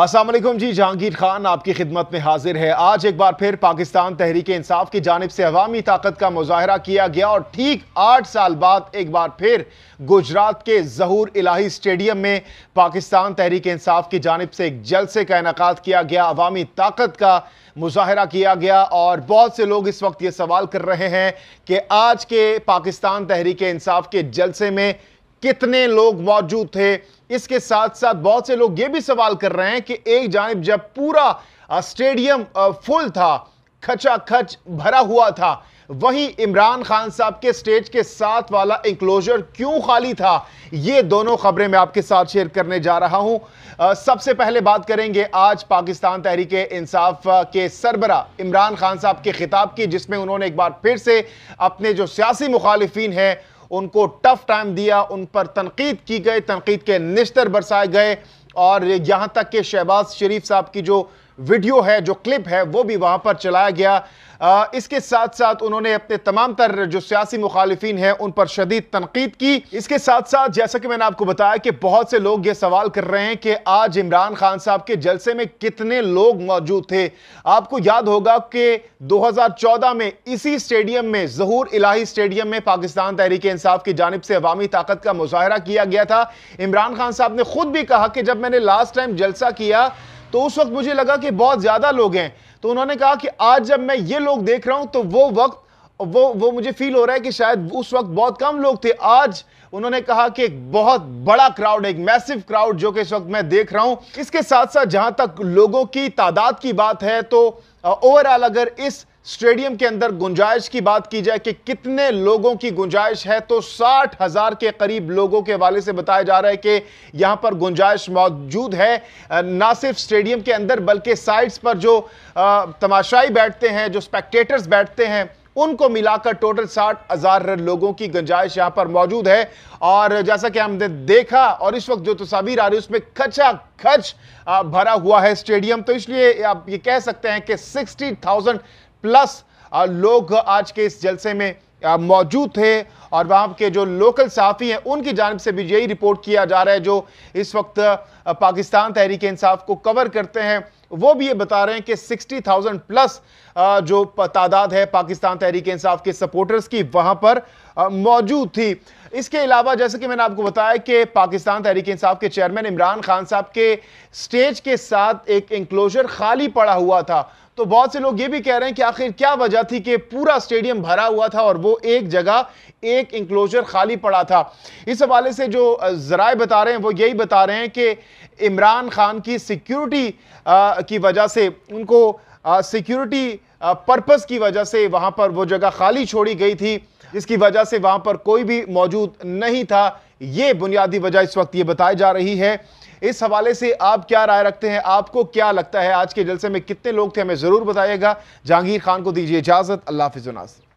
असलम जी जहांगीर खान आपकी खिदमत में हाजिर है आज एक बार फिर पाकिस्तान तहरीक इंसाफ की जानब से अवामी ताकत का मुजाहरा किया गया और ठीक आठ साल बाद एक बार फिर गुजरात के जहूर इलाही स्टेडियम में पाकिस्तान तहरीक इंसाफ की जानब से एक जलसे का इनका किया गया अवामी ताकत का मुजाहरा किया गया और बहुत से लोग इस वक्त ये सवाल कर रहे हैं कि आज के पाकिस्तान तहरीक इंसाफ के जलसे में कितने लोग मौजूद थे इसके साथ साथ बहुत से लोग ये भी सवाल कर रहे हैं कि एक जानब जब पूरा स्टेडियम फुल था खचा खच भरा हुआ था वही इमरान खान साहब के स्टेज के साथ वाला इंक्लोजर क्यों खाली था ये दोनों खबरें मैं आपके साथ शेयर करने जा रहा हूं सबसे पहले बात करेंगे आज पाकिस्तान तहरीक इंसाफ के सरबरा इमरान खान साहब के खिताब की जिसमें उन्होंने एक बार फिर से अपने जो सियासी मुखालफी हैं उनको टफ टाइम दिया उन पर तनकीद की गई तनकीद के निस्तर बरसाए गए और यहाँ तक कि शहबाज शरीफ साहब की जो वीडियो है जो क्लिप है वो भी वहां पर चलाया गया इसके साथ साथ उन्होंने अपने तमाम तर जो सियासी मुखालिफिन हैं उन पर शदीद तनकीद की इसके साथ साथ जैसा कि मैंने आपको बताया कि बहुत से लोग ये सवाल कर रहे हैं कि आज इमरान खान साहब के जलसे में कितने लोग मौजूद थे आपको याद होगा कि 2014 में इसी स्टेडियम में जहूर इलाही स्टेडियम में पाकिस्तान तहरीक इंसाफ की जानब से अवामी ताकत का मुजाहरा किया गया था इमरान खान साहब ने खुद भी कहा कि जब मैंने लास्ट टाइम जलसा किया तो उस वक्त मुझे लगा कि बहुत ज़्यादा लोग हैं तो उन्होंने कहा कि आज जब मैं ये लोग देख रहा हूं तो वो वक्त वो वो मुझे फील हो रहा है कि शायद उस वक्त बहुत कम लोग थे आज उन्होंने कहा कि एक बहुत बड़ा क्राउड एक मैसिव क्राउड जो कि इस वक्त मैं देख रहा हूं इसके साथ साथ जहां तक लोगों की तादाद की बात है तो ओवरऑल अगर इस स्टेडियम के अंदर गुंजाइश की बात की जाए कि कितने लोगों की गुंजाइश है तो साठ हजार के करीब लोगों के हवाले से बताया जा रहा है कि यहां पर गुंजाइश मौजूद है ना सिर्फ स्टेडियम के अंदर बल्कि साइड्स पर जो तमाशाई बैठते हैं जो स्पेक्टेटर्स बैठते हैं उनको मिलाकर टोटल साठ हजार लोगों की गुंजाइश यहां पर मौजूद है और जैसा कि हमने देखा और इस वक्त जो तस्वीर आ रही है उसमें खचा खच भरा हुआ है स्टेडियम तो इसलिए आप ये कह सकते हैं कि सिक्सटी थाउजेंड प्लस लोग आज के इस जलसे में मौजूद थे और वहाँ के जो लोकल साफ़ी हैं उनकी जानब से भी यही रिपोर्ट किया जा रहा है जो इस वक्त पाकिस्तान तहरीक इंसाफ को कवर करते हैं वो भी ये बता रहे हैं कि 60,000 प्लस जो तादाद है पाकिस्तान तहरीक इंसाफ के सपोर्टर्स की वहाँ पर मौजूद थी इसके अलावा जैसे कि मैंने आपको बताया कि पाकिस्तान तहरीक इंसाफ के चेयरमैन इमरान खान साहब के स्टेज के साथ एक इंक्लोजर खाली पड़ा हुआ था तो बहुत से लोग ये भी कह रहे हैं कि आखिर क्या वजह थी कि पूरा स्टेडियम भरा हुआ था और वो एक जगह एक इंक्लोजर खाली पड़ा था इस हवाले से जो जराए बता रहे हैं वो यही बता रहे हैं कि इमरान खान की सिक्योरिटी की वजह से उनको सिक्योरिटी पर्पज़ की वजह से वहाँ पर वो जगह खाली छोड़ी गई थी जिसकी वजह से वहाँ पर कोई भी मौजूद नहीं था ये बुनियादी वजह इस वक्त ये बताई जा रही है इस हवाले से आप क्या राय रखते हैं आपको क्या लगता है आज के जलसे में कितने लोग थे हमें ज़रूर बताइएगा जहांगीर खान को दीजिए इजाज़त अल्लाह हाफिजुनाज